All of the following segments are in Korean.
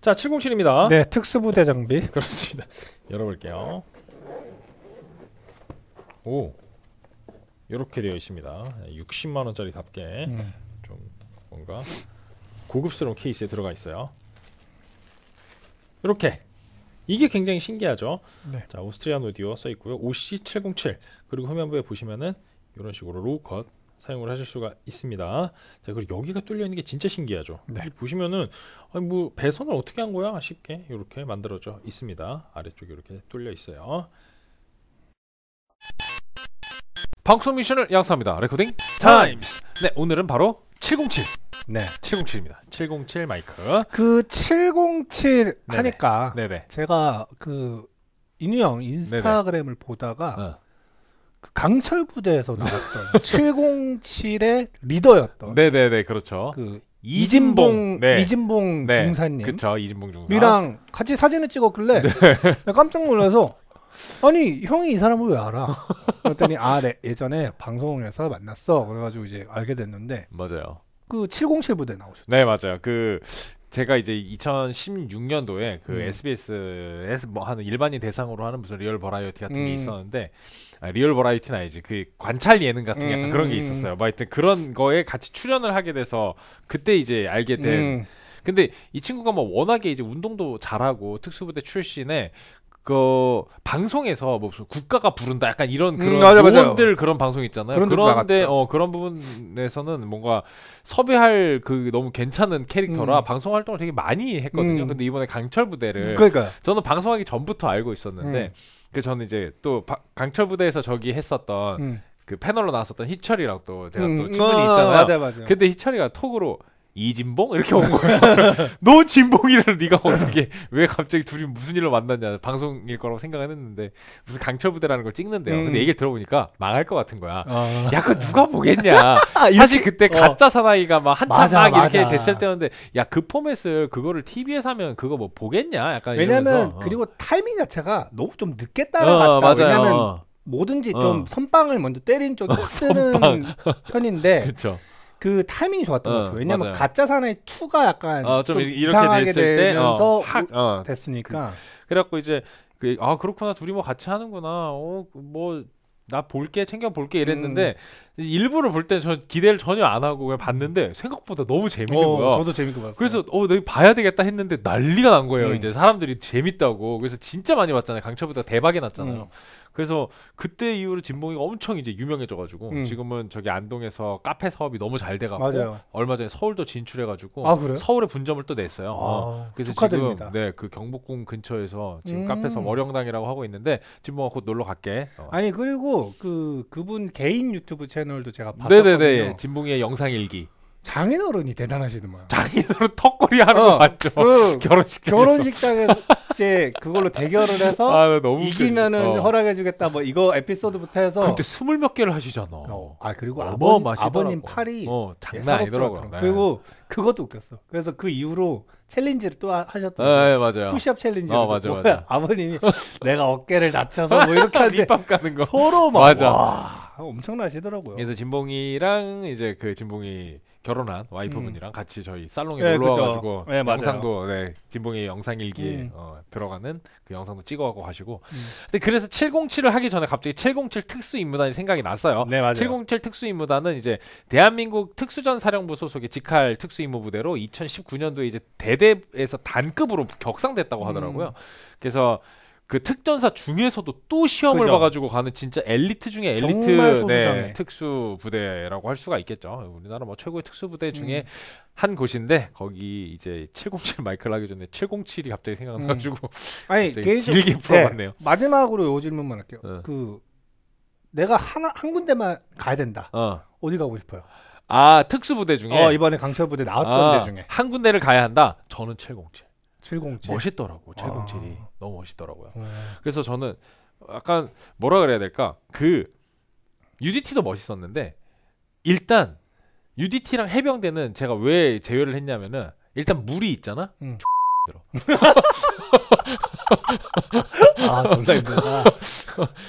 자, 707입니다. 네, 특수부대 장비. 그렇습니다. 열어볼게요. 오, 이렇게 되어 있습니다. 60만 원짜리 답게 음. 좀 뭔가 고급스러운 케이스에 들어가 있어요. 이렇게 이게 굉장히 신기하죠. 네. 자, 오스트리안 오디오 써 있고요. OC707 그리고 후면부에 보시면은 이런 식으로 로컷 사용을 하실 수가 있습니다. 자, 그리고 여기가 뚫려 있는 게 진짜 신기하죠. 네. 보시면은 아니 뭐 배선을 어떻게 한 거야? 쉽게 이렇게 만들어져 있습니다. 아래쪽에 이렇게 뚫려 있어요. 방송 미션을 양성합니다. 레코딩 타임스. 네, 오늘은 바로 707. 네, 707입니다. 707 마이크. 그 707 하니까 네네. 제가 그 인유 형 인스타그램을 네네. 보다가 어. 그 강철 부대에서 나왔던 707의 리더였던 네네네 그렇죠 그 이진봉 이진봉, 네. 이진봉 네. 중사님 그쵸 이진봉 중사 이랑 같이 사진을 찍었길래 네. 깜짝 놀라서 아니 형이 이 사람을 왜 알아 그랬더니 아 네, 예전에 방송에서 만났어 그래가지고 이제 알게 됐는데 맞아요 그 707 부대 나오셨죠 네 맞아요 그 제가 이제 2016년도에 그 음. SBS에서 뭐 하는 일반인 대상으로 하는 무슨 리얼 버라이어티 같은 게 음. 있었는데 아, 리얼 버라이어티는 아니지 그 관찰 예능 같은 게 약간 그런 게 음, 음. 있었어요. 뭐 하여튼 그런 거에 같이 출연을 하게 돼서 그때 이제 알게 된 근데 이 친구가 뭐 워낙에 이제 운동도 잘하고 특수부대 출신에 그 방송에서 뭐 국가가 부른다 약간 이런 음, 그런 음, 맞아, 원들 그런 방송 있잖아요. 그런 그런데 어 그런 부분에서는 뭔가 섭외할 그 너무 괜찮은 캐릭터라 음. 방송 활동을 되게 많이 했거든요. 음. 근데 이번에 강철 부대를 그러니까 저는 방송하기 전부터 알고 있었는데 음. 그 저는 이제 또 바, 강철 부대에서 저기 했었던 음. 그 패널로 나왔었던 희철이랑 또 제가 또 친분이 어, 있잖아요. 맞아, 맞아. 근데 희철이가 톡으로 이진봉 이렇게 온 거예요. 넌 진봉이를 네가 어떻게 왜 갑자기 둘이 무슨 일로 만났냐 방송일 거라고 생각했는데 무슨 강철 부대라는 걸 찍는데요. 음. 근데 얘기를 들어보니까 망할 것 같은 거야. 어. 아. 야그 누가 보겠냐. 사실 그때 어. 가짜 사나이가 막 한참 맞아, 막 이렇게 맞아. 됐을 때였는데 야 그 포맷을 그거를 TV에서 하면 그거 뭐 보겠냐. 약간 왜냐면 어. 그리고 타이밍 자체가 너무 좀 늦게 어, 따라갔다. 왜냐면 어. 뭐든지 어. 좀 선빵을 먼저 때린 쪽 쓰는 편인데. 그렇죠. 그 타이밍이 좋았던 어, 것 같아요. 어, 왜냐면 가짜 사나이 2가 약간 어, 좀, 좀 이상하게 됐을 되면서 어, 확 어. 됐으니까. 그, 그래갖고 이제 그, 아 그렇구나 둘이 뭐 같이 하는구나. 어 뭐 나 볼게 챙겨 볼게 이랬는데 음. 일부러 볼때전 기대를 전혀 안 하고 그냥 봤는데 생각보다 너무 재밌는 어, 거야. 저도 재밌게 봤어요. 그래서 어 내가 봐야 되겠다 했는데 난리가 난 거예요. 음. 이제 사람들이 재밌다고. 그래서 진짜 많이 봤잖아요. 강철보다 대박이 났잖아요. 음. 그래서 그때 이후로 진봉이가 엄청 이제 유명해져가지고 음. 지금은 저기 안동에서 카페 사업이 너무 잘 돼가고 맞아요. 얼마 전에 서울도 진출해가지고 아, 서울에 분점을 또 냈어요. 아, 어. 그래서 축하드립니다. 지금 네 그 경복궁 근처에서 지금 음. 카페서 월영당이라고 하고 있는데 진봉아 곧 놀러 갈게. 어. 아니 그리고 그 그분 개인 유튜브 채널도 제가 봤거든요. 네네네 진봉이의 영상 일기. 장인어른이 대단하시더만. 장인어른 턱걸이 하는 어, 거 맞죠? 그결혼식 결혼식장에서 이제 그걸로 대결을 해서 아, 이기면은 어. 허락해주겠다. 뭐 이거 에피소드부터 해서. 근데 스물 몇 개를 하시잖아. 어. 아 그리고 아버, 아버님 팔이 어, 예, 장난 아니더라고. 네. 그리고 그것도 웃겼어. 그래서 그 이후로 챌린지를 또 하셨던. 네, 맞아요. 푸시업 챌린지. 어, 맞아, 맞아. 아버님이 내가 어깨를 낮춰서 뭐 이렇게 하는데 립밤 가는 거. 서로 막 맞아. 와, 엄청나시더라고요. 그래서 진봉이랑 이제 그 진봉이 결혼한 와이프분이랑 음. 같이 저희 살롱에 네, 놀러 와가지고 네, 영상도 네, 진봉이 영상 일기 음. 어, 들어가는 그 영상도 찍어가고 하시고 음. 근데 그래서 707을 하기 전에 갑자기 707 특수 임무단이 생각이 났어요. 네, 맞아요. 707 특수 임무단은 이제 대한민국 특수전사령부 소속의 직할 특수 임무부대로 2019년도에 이제 대대에서 단급으로 격상됐다고 음. 하더라고요. 그래서 그 특전사 중에서도 또 시험을 그죠. 봐가지고 가는 진짜 엘리트 중에 엘리트 네, 특수 부대라고 할 수가 있겠죠. 우리나라 뭐 최고의 특수 부대 음. 중에 음. 한 곳인데 거기 이제 707 마이클 하기 전에 707이 갑자기 생각나가지고 음. 아니 갑자기 길게 네. 풀어봤네요. 네, 마지막으로 요 질문만 할게요. 어. 그 내가 하나 한 군데만 가야 된다. 어. 디 가고 싶어요? 아 특수 부대 중에 어, 이번에 강철 부대 나왔던 아, 데 중에 한 군데를 가야 한다. 저는 707. 707 멋있더라고. 707이 아. 너무 멋있더라고요. 음. 그래서 저는 약간 뭐라 그래야 될까? 그 UDT도 멋있었는데 일단 UDT랑 해병대는 제가 왜 제외를 했냐면은 일단 물이 있잖아. 음. 들어. 아 존나 그러니까. 힘들 아,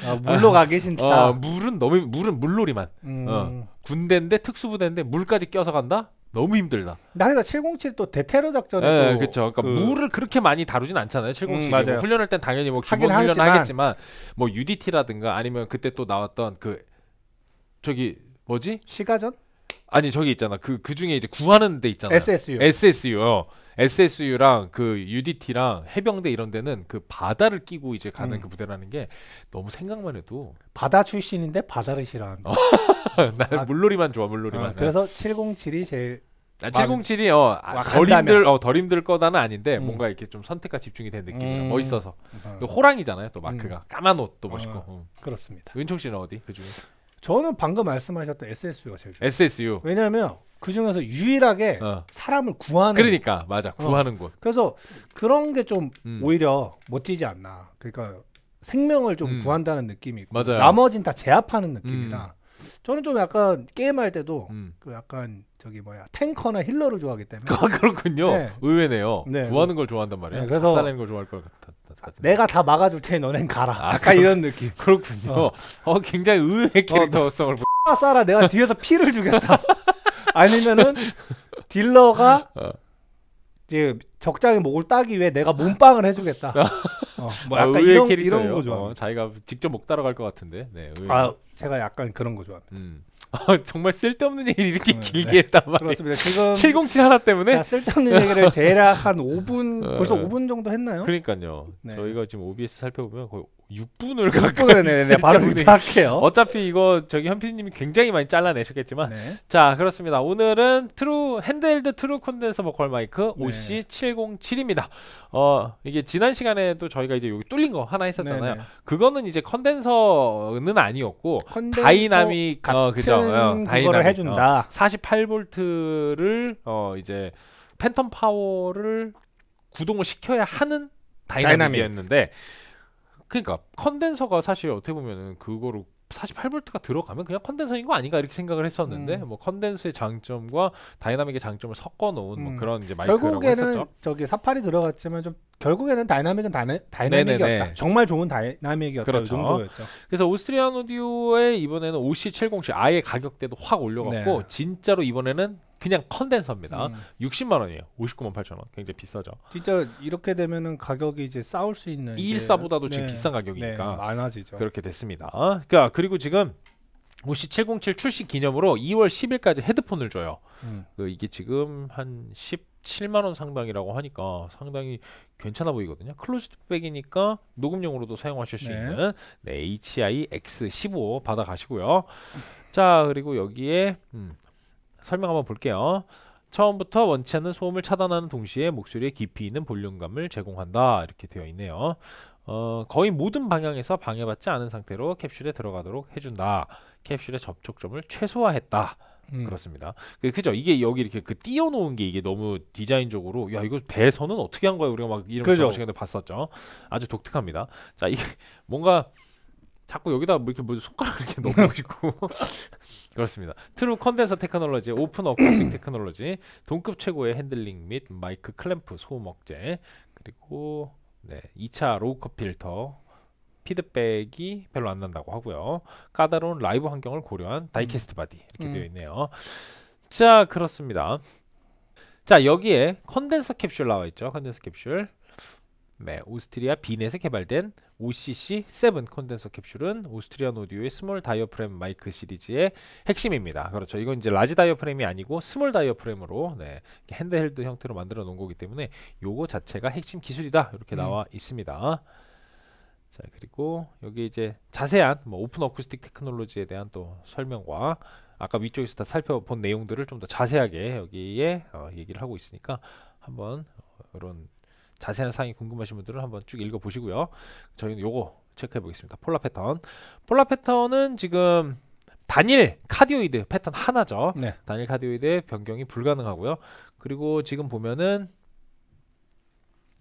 아, 물로 아, 가 계신 듯 아, 어, 물은 너무 물은 물놀이만. 음. 어. 군대인데 특수부대인데 물까지 껴서 간다? 너무 힘들다. 나게다 707또 그러니까 대테러 작전에 네, 그렇죠. 그러니까 그... 물을 그렇게 많이 다루진 않잖아요. 707 음, 뭐 훈련할 땐 당연히 뭐 기본 훈련 하겠지만, 하겠지만 뭐 UDT라든가 아니면 그때 또 나왔던 그 저기 뭐지? 시가전? 아니 저기 있잖아 그그 그 중에 이제 구하는 데 있잖아요. SSU. SSU. 어. SSU랑 그 UDT랑 해병대 이런 데는 그 바다를 끼고 이제 가는 음. 그무대라는게 너무 생각만 해도 바다 출신인데 바다를 싫어한다. 어. 난 아, 물놀이만 좋아 물놀이만. 어, 그래서 707이 제일 아, 707이 어, 아, 덜 힘들 어, 덜 힘들 거다는 아닌데 음. 뭔가 이렇게 좀 선택과 집중이 된 느낌이야 음. 멋있어서 어. 또 호랑이잖아요 또 마크가 음. 까만 옷도 멋있고 어. 음. 그렇습니다. 윤총 씨는 어디 그 중에? 저는 방금 말씀하셨던 SSU가 제일 좋아요. SSU. 왜냐하면 그 중에서 유일하게 어. 사람을 구하는. 그러니까 맞아 어. 구하는 어. 곳. 그래서 그런 게좀 음. 오히려 멋지지 않나. 그러니까 생명을 좀 음. 구한다는 느낌이 있고 맞아요. 나머진 다 제압하는 느낌이라. 음. 저는 좀 약간 게임할 때도 음. 그 약간 저기 뭐야 탱커나 힐러를 좋아하기 때문에 아, 그렇군요. 네. 의외네요. 네. 구하는 걸 좋아한단 말이에요. 네, 그래서 살리는 걸 좋아할 것 같아. 내가 다 막아줄 테니 너넨 가라. 아, 약간 그렇, 이런 느낌. 그렇군요. 어. 어 굉장히 의외의 캐릭터성을. 어, 아, 싸라 내가 뒤에서 피를 주겠다. 아니면은 딜러가 어. 이제 적장의 목을 따기 위해 내가 몸빵을 해주겠다. 아. 어, 뭐 아, 약간 아, 이런, 이런 거죠. 어, 자기가 직접 목 따라갈 것 같은데. 네, 의외. 아 제가 약간 그런 거 좋아합니다. 음. 아, 정말 쓸데없는 얘기를 이렇게 네, 길게 했단 말이에요. 그렇습니다. 지금 707 하나 때문에 자, 쓸데없는 얘기를 대략 한 5분 벌써 5분 어. 정도 했나요? 그러니까요. 네. 저희가 지금 OBS 살펴보면 거의 6분을 가까이 네네 네, 네, 네, 바로 파악해요. 어차피 이거 저기 현피님이 굉장히 많이 잘라내셨겠지만 네. 자 그렇습니다. 오늘은 트루 핸드헬드 트루 콘덴서 버컬 마이크 네. OC 707입니다. 어 이게 지난 시간에 도 저희가 이제 여기 뚫린 거 하나 했었잖아요. 네네. 그거는 이제 컨덴서는 아니었고 컨덴서 다이나믹 어, 같은 어, 그죠 어, 다이나믹 해준다. 어, 48볼트를 어 이제 팬텀 파워를 구동을 시켜야 하는 다이나믹이었는데. 다이나믹. 그러니까 컨덴서가 사실 어떻게 보면은 그거로 48V가 들어가면 그냥 컨덴서인 거 아닌가 이렇게 생각을 했었는데 음. 뭐 컨덴서의 장점과 다이나믹의 장점을 섞어 놓은 뭐 음. 뭐 그런 이제 마이크라고 결국에는 했었죠. 저기 사팔이 들어갔지만 좀 결국에는 다이나믹은 다이, 다이나믹이었다. 네네네. 정말 좋은 다이나믹이었다. 그렇죠. 정도였죠. 그래서 오스트리안 오디오에 이번에는 5070시 아예 가격대도 확 올려갖고 네. 진짜로 이번에는 그냥 컨덴서입니다. 음. 60만 원이에요. 59만 8천 원. 굉장히 비싸죠. 진짜 이렇게 되면은 가격이 이제 싸울 수 있는 214보다도 네. 지금 비싼 가격이니까 네. 많아지죠. 그렇게 됐습니다. 그러니까 그리고 지금 무시 707 출시 기념으로 2월 10일까지 헤드폰을 줘요. 음. 그 이게 지금 한 17만 원 상당이라고 하니까 상당히 괜찮아 보이거든요. 클로즈백이니까 녹음용으로도 사용하실 수 네. 있는 네, HI X15 받아가시고요. 자 그리고 여기에 음, 설명 한번 볼게요. 처음부터 원치 않는 소음을 차단하는 동시에 목소리에 깊이 있는 볼륨감을 제공한다 이렇게 되어 있네요. 어, 거의 모든 방향에서 방해받지 않은 상태로 캡슐에 들어가도록 해준다. 캡슐의 접촉점을 최소화했다. 음. 그렇습니다. 그, 그죠? 이게 여기 이렇게 그띄어놓은게 이게 너무 디자인적으로 야 이거 대선은 어떻게 한 거야 우리가 막 이런 그죠. 시간에 봤었죠. 아주 독특합니다. 자 이게 뭔가 자꾸 여기다 뭐 이렇게 뭐 손가락 이렇게 넣고 싶고 그렇습니다. 트루 컨덴서 테크놀로지, 오픈 어쿠스틱 테크놀로지, 동급 최고의 핸들링 및 마이크 클램프 소음 억제 그리고 네 2차 로우컷 필터 피드백이 별로 안 난다고 하고요. 까다로운 라이브 환경을 고려한 다이캐스트 음. 바디 이렇게 음. 되어 있네요. 자 그렇습니다. 자 여기에 컨덴서 캡슐 나와 있죠. 컨덴서 캡슐. 네, 오스트리아 비넷에 개발된 OCC7 컨덴서 캡슐은 오스트리아 오디오의 스몰 다이어프램 마이크 시리즈의 핵심입니다. 그렇죠. 이건 이제 라지 다이어프램이 아니고 스몰 다이어프램으로 네, 핸드헬드 형태로 만들어 놓은 거기 때문에 요거 자체가 핵심 기술이다. 이렇게 음. 나와 있습니다. 자 그리고 여기 이제 자세한 뭐 오픈 어쿠스틱 테크놀로지에 대한 또 설명과 아까 위쪽에서 다 살펴본 내용들을 좀 더 자세하게 여기에 어, 얘기를 하고 있으니까 한번 어, 이런 자세한 사항이 궁금하신 분들은 한번 쭉 읽어 보시고요 저희는 요거 체크해 보겠습니다 폴라 패턴 폴라 패턴은 지금 단일 카디오이드 패턴 하나죠 네. 단일 카디오이드의 변경이 불가능하고요 그리고 지금 보면은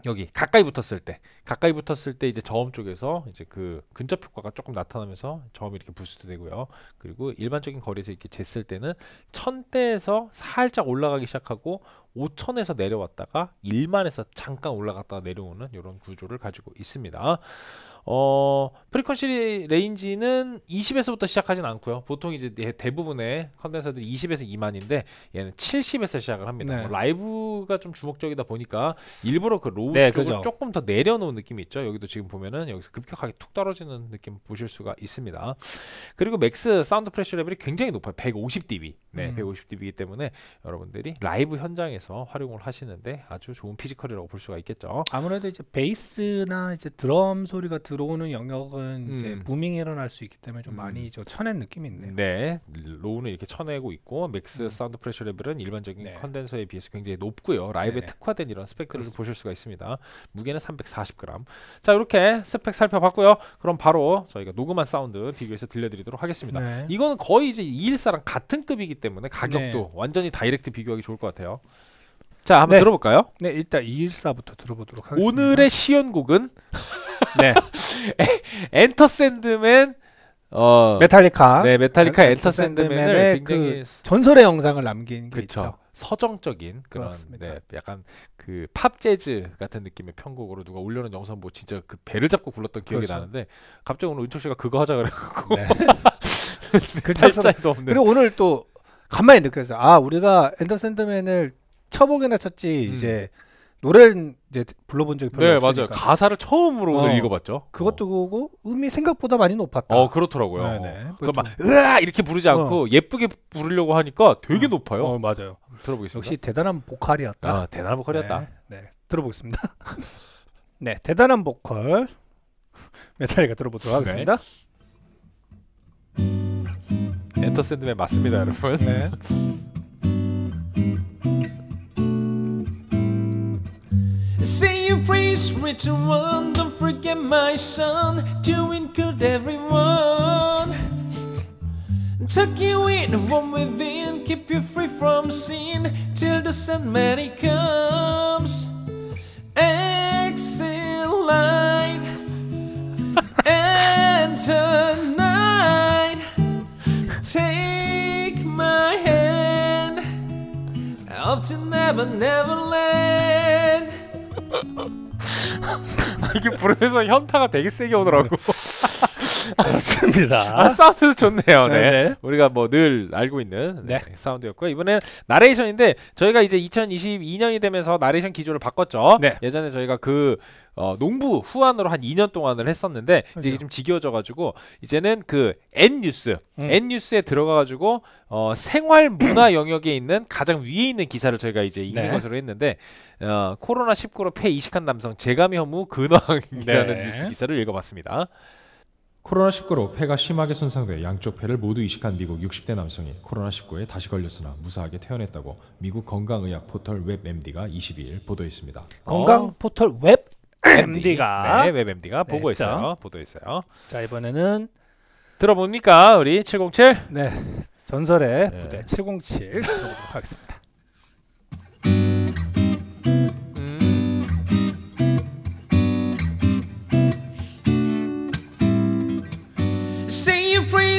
여기 가까이 붙었을 때 가까이 붙었을 때 이제 저음 쪽에서 이제 그 근접 효과가 조금 나타나면서 저음이 이렇게 부스트 되고요 그리고 일반적인 거리에서 이렇게 쟀을 때는 천대에서 살짝 올라가기 시작하고 5천에서 내려왔다가 1만에서 잠깐 올라갔다가 내려오는 이런 구조를 가지고 있습니다 어, 프리퀀시 레인지는 20에서부터 시작하진 않고요. 보통 이제 대부분의 컨덴서들이 20에서 2만인데 얘는 70에서 시작을 합니다. 네. 뭐 라이브가 좀 주목적이다 보니까 일부러 그 로우 네, 쪽을 그죠. 조금 더 내려놓은 느낌이 있죠. 여기도 지금 보면은 여기서 급격하게 툭 떨어지는 느낌 보실 수가 있습니다. 그리고 맥스 사운드 프레셔 레벨이 굉장히 높아요. 150dB. 네, 음. 150dB이기 때문에 여러분들이 라이브 현장에서 활용을 하시는데 아주 좋은 피지컬이라고 볼 수가 있겠죠. 아무래도 이제 베이스나 이제 드럼 소리 같은 들어오는 영역은 음. 이제 무밍이 일어날 수 있기 때문에 좀 음. 많이 저 쳐낸 느낌이 있네요. 네, 로우는 이렇게 쳐내고 있고 맥스 음. 사운드 프레셔 레벨은 일반적인 네. 컨덴서에 비해서 굉장히 높고요. 라이브에 네. 특화된 이런 스펙들을 그렇습니다. 보실 수가 있습니다. 무게는 340g. 자, 이렇게 스펙 살펴봤고요. 그럼 바로 저희가 녹음한 사운드 비교해서 들려드리도록 하겠습니다. 네. 이거는 거의 이제 214랑 같은 급이기 때문에 가격도 네. 완전히 다이렉트 비교하기 좋을 것 같아요. 자, 한번 네. 들어볼까요? 네, 일단 214부터 들어보도록 하겠습니다. 오늘의 시연곡은 네. 에, 엔터 샌드맨 어 메탈리카. 네, 메탈리카 엔터 샌드맨을 굉장히 그 전설의 영상을 남긴 게 그쵸. 그렇죠. 있죠. 서정적인 그런 그렇습니다. 네, 약간 그 팝 재즈 같은 느낌의 편곡으로 누가 올려놓은 영상 뭐 진짜 그 배를 잡고 굴렀던 기억이 그렇죠. 나는데 갑자기 오늘 은철 씨가 그거 하자 그래갖고 네. 글자도 없는 그리고 오늘 또 간만에 느꼈어요. 아 우리가 엔더 샌드맨을 쳐보기나 쳤지 음. 이제 노래를 이제 불러본 적이 별로 네, 없으니까. 맞아요. 가사를 처음으로 오늘 어, 읽어봤죠. 그것도 어. 그고 음이 생각보다 많이 높았다. 어 그렇더라고요. 네네. 그막 그러니까 으아 이렇게 부르지 어. 않고 어. 예쁘게 부르려고 하니까 되게 어. 높아요. 어 맞아요. 들어보겠습니다. 역시 대단한 보컬이었다. 아, 대단한 보컬이었다. 네, 네. 들어보겠습니다. 네 대단한 보컬 메탈리가 들어보도록 하겠습니다. 네. 엔터 샌드맨 맞습니다, 여러분. 네. Say your praise, one. don't forget my son To include everyone Tuck you in, warm within, keep you free from sin Till the Sandman comes Exit light Enter night Take my hand Up to never, never land 아, 이게 불에서 현타가 되게 세게 오더라고 맞습니다. 아, 사운드 좋네요. 네. 네, 네. 우리가 뭐 늘 알고 있는 네. 네, 사운드였고요. 이번엔 나레이션인데 저희가 이제 2022년이 되면서 나레이션 기조를 바꿨죠. 네. 예전에 저희가 그 어, 농부 후안으로 한 2년 동안을 했었는데 이제 이게 그렇죠. 좀 지겨워져가지고 이제는 그 N 뉴스, 음. N 뉴스에 들어가가지고 어, 생활 문화 영역에 있는 가장 위에 있는 기사를 저희가 이제 읽는 네. 것으로 했는데 어, 코로나 19로 폐 이식한 남성 재감 혐오 근황이라는 네. 뉴스 기사를 읽어봤습니다. 코로나19로 폐가 심하게 손상돼 양쪽 폐를 모두 이식한 미국 60대 남성이 코로나19에 다시 걸렸으나 무사하게 퇴원했다고 미국 건강의학 포털 웹MD가 22일 보도했습니다. 어? 건강 포털 웹 MD가 네, 웹MD가 네, 보고했어요. 보도했어요. 자 이번에는 들어봅니까 우리 707? 네 전설의 네. 부대 707보도록 하겠습니다.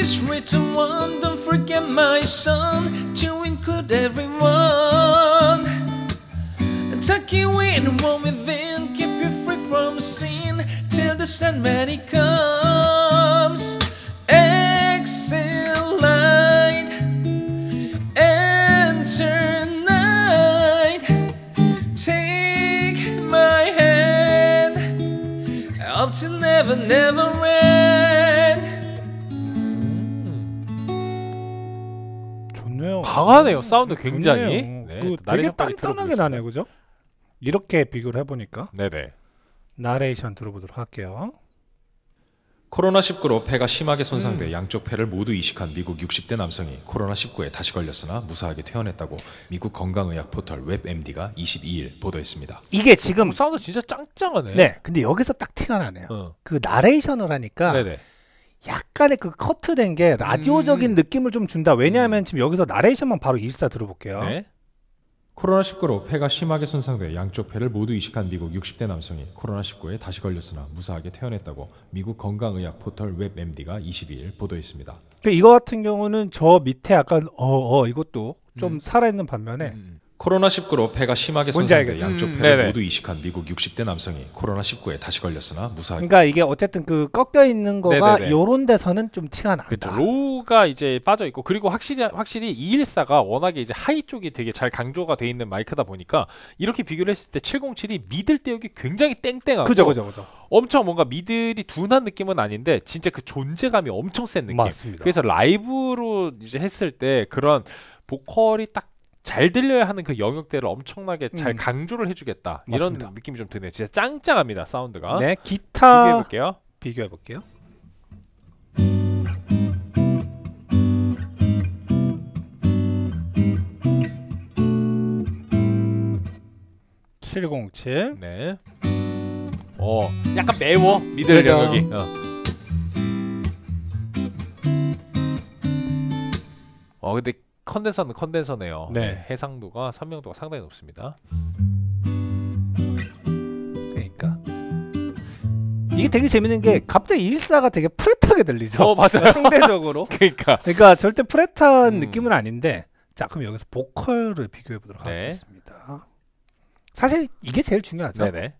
This written one Don't forget my son To include everyone Tuck you in, warm within Keep you free from sin Till the Sandman he comes Exhale light Enter night Take my hand Up to never, never end 강하네요. 음, 사운드 굉장히. 네, 그 되게 단단하게 나네요, 그죠? 이렇게 비교를 해보니까. 네네. 나레이션 들어보도록 할게요. 코로나19로 폐가 심하게 손상돼 음. 양쪽 폐를 모두 이식한 미국 60대 남성이 코로나19에 다시 걸렸으나 무사하게 퇴원했다고 미국 건강의학 포털 웹MD가 22일 보도했습니다. 이게 지금 어, 사운드 진짜 짱짱하네. 네, 근데 여기서 딱 티가 나네요. 어. 그 나레이션을 하니까 네네. 약간의 그 커트된 게 라디오적인 음. 느낌을 좀 준다. 왜냐하면 음. 지금 여기서 나레이션만 바로 일사 들어볼게요. 네. 코로나19로 폐가 심하게 손상돼 양쪽 폐를 모두 이식한 미국 60대 남성이 코로나19에 다시 걸렸으나 무사하게 퇴원했다고 미국 건강의학 포털 웹MD가 22일 보도했습니다. 그 이거 같은 경우는 저 밑에 약간 어어 어, 이것도 좀 음. 살아있는 반면에 음. 음. 코로나19로 폐가 심하게 손상돼 양쪽 음. 폐를 음. 모두 이식한 미국 60대 남성이 코로나19에 다시 걸렸으나 무사하 그러니까 이게 어쨌든 그 꺾여 있는 거가 네 요런 데서는 좀 티가 난다. 그렇죠. 로우가 이제 빠져 있고 그리고 확실히 확실히 214가 워낙에 이제 하이 쪽이 되게 잘 강조가 돼 있는 마이크다 보니까 이렇게 비교를 했을 때 707이 미들 때역이 굉장히 땡땡하고 그죠 그죠 그죠. 엄청 뭔가 미들이 둔한 느낌은 아닌데 진짜 그 존재감이 엄청 센 느낌. 맞습니다. 그래서 라이브로 이제 했을 때 그런 보컬이 딱잘 들려야 하는 그 영역대를 엄청나게 잘 음. 강조를 해주겠다 맞습니다. 이런 느낌이 좀 드네요. 진짜 짱짱합니다 사운드가. 네 기타 비교해 볼게요. 비교해 볼게요. (707) 네. 어 약간 매워 미들 영역이. 어. 어 근데 컨덴서는 컨덴서네요. 네. 네, 해상도가 선명도가 상당히 높습니다. 그러니까 이게 되게 재밌는 게 갑자기 일사가 되게 프레타게 들리죠. 어, 맞아요. 상대적으로. 그러니까 그러니까 절대 프레타 음. 느낌은 아닌데 자 그럼 여기서 보컬을 비교해 보도록 네. 하겠습니다. 사실 이게 제일 중요하죠. 네네.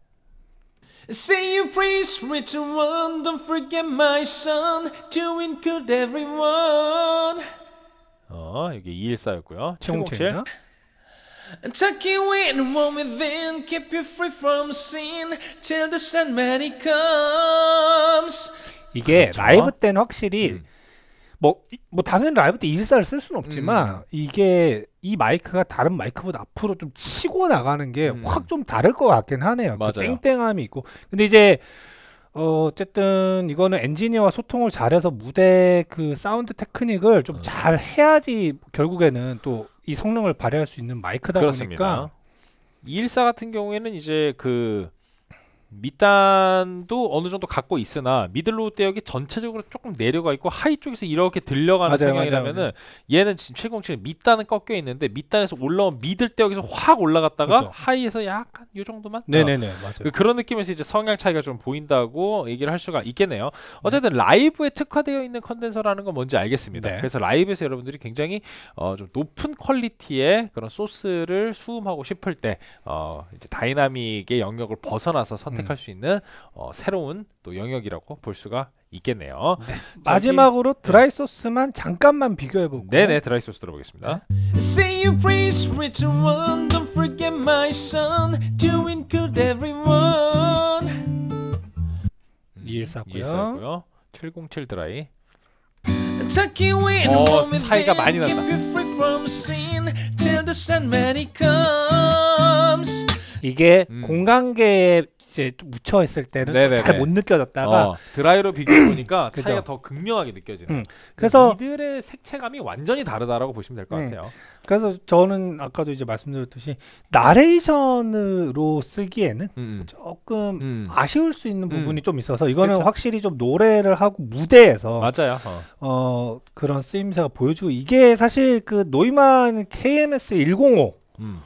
Say your p r a s e rich one, don't forget my son, to include everyone. 어 여기 214였고요. 707. Tuck you in, warm within, keep you free from sin till the sandman comes. 이게 그렇죠. 라이브 때는 확실히 음. 뭐, 뭐 당연히 라이브 때 일사를 쓸 수는 없지만 음. 이게 이 마이크가 다른 마이크보다 앞으로 좀 치고 나가는 게 확좀 음. 다를 것 같긴 하네요. 그 맞아요. 그 땡땡함이 있고. 근데 이제 어, 쨌든 이거는 엔지니어와 소통을 잘해서 무대 그 사운드 테크닉을 좀잘 음. 해야지 결국에는 또 이 성능을 발휘할 수 있는 마이크다 그렇습니다. 보니까 214 같은 경우에는 이제 그 밑단도 어느 정도 갖고 있으나 미들로우 대역이 전체적으로 조금 내려가 있고 하이 쪽에서 이렇게 들려가는 상황이라면은 얘는 지금 707 밑단은 꺾여 있는데 밑단에서 올라온 미들 대역에서 확 올라갔다가 그쵸. 그렇죠. 하이에서 약간 요 정도만 네네네 어. 맞아요 그, 그런 느낌에서 이제 성향 차이가 좀 보인다고 얘기를 할 수가 있겠네요 네. 어쨌든 음. 라이브에 특화되어 있는 컨덴서라는 건 뭔지 알겠습니다 네. 그래서 라이브에서 여러분들이 굉장히 어, 좀 높은 퀄리티의 그런 소스를 수음하고 싶을 때 어, 이제 다이나믹의 영역을 벗어나서 선택 선택할 수 있는 어, 새로운 또 영역이라고 볼 수가 있겠네요. 네. 마지막으로 네. 드라이 소스만 잠깐만 비교해 볼게요. 네, 네, 드라이 소스 들어보겠습니다. 2149요. 음, 707 드라이. 어, 차이가 많이 난다. 이게 음. 공간계의 이제 묻혀 있을 때는 네, 네, 잘못 네. 느껴졌다가 어, 드라이로 비교해 보니까 차이가 더 극명하게 느껴지는. 음. 그래서 이들의 색채감이 완전히 다르다라고 보시면 될것 음. 같아요. 그래서 저는 아까도 이제 말씀드렸듯이 나레이션으로 쓰기에는 음. 음. 조금 음. 아쉬울 수 있는 부분이 좀 있어서 이거는 그렇 확실히 좀 노래를 하고 무대에서 맞아요. 어. 어 그런 쓰임새가 보여주고 이게 사실 그 노이만 KMS 105 음.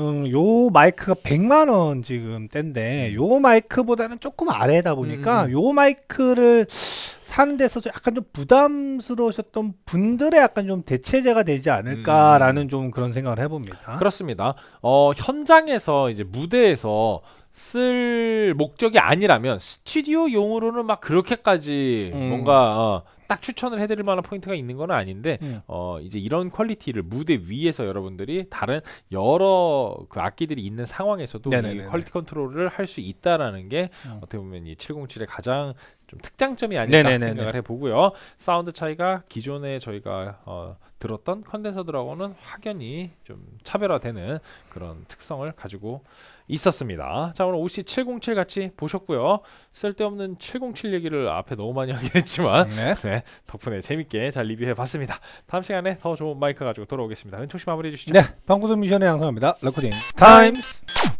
음, 요 마이크가 100만 원 지금 땐데 음. 요 마이크보다는 조금 아래다 보니까 음. 음. 요 마이크를 사는 데서 약간 좀 부담스러우셨던 분들의 약간 좀 대체제가 되지 않을까라는 음. 좀 그런 생각을 해봅니다. 그렇습니다. 어, 현장에서 이제 무대에서 쓸 목적이 아니라면 스튜디오용으로는 막 그렇게까지 음. 뭔가 어, 딱 추천을 해드릴 만한 포인트가 있는 건 아닌데 음. 어 이제 이런 퀄리티를 무대 위에서 여러분들이 다른 여러 그 악기들이 있는 상황에서도 퀄리티 컨트롤을 할 수 있다라는 게 음. 어떻게 보면 이 707의 가장 좀 특장점이 아닌가 네네네네. 생각을 해보고요. 사운드 차이가 기존에 저희가 어, 들었던 컨덴서들하고는 확연히 좀 차별화되는 그런 특성을 가지고 있었습니다. 자 오늘 OC 707 같이 보셨고요. 쓸데없는 707 얘기를 앞에 너무 많이 하긴 했지만 네. 네, 덕분에 재밌게 잘 리뷰해봤습니다. 다음 시간에 더 좋은 마이크 가지고 돌아오겠습니다. 은총 씨 마무리해 주시죠. 네, 방구석 미션의 양성입니다. 레코딩 타임스.